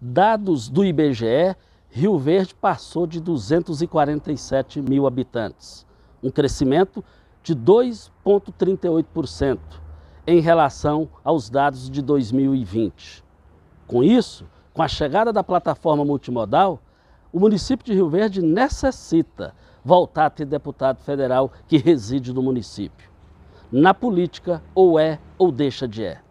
Dados do IBGE, Rio Verde passou de 247 mil habitantes, um crescimento de 2,38% em relação aos dados de 2020. Com isso, com a chegada da plataforma multimodal, o município de Rio Verde necessita voltar a ter deputado federal que reside no município. Na política, ou é ou deixa de é.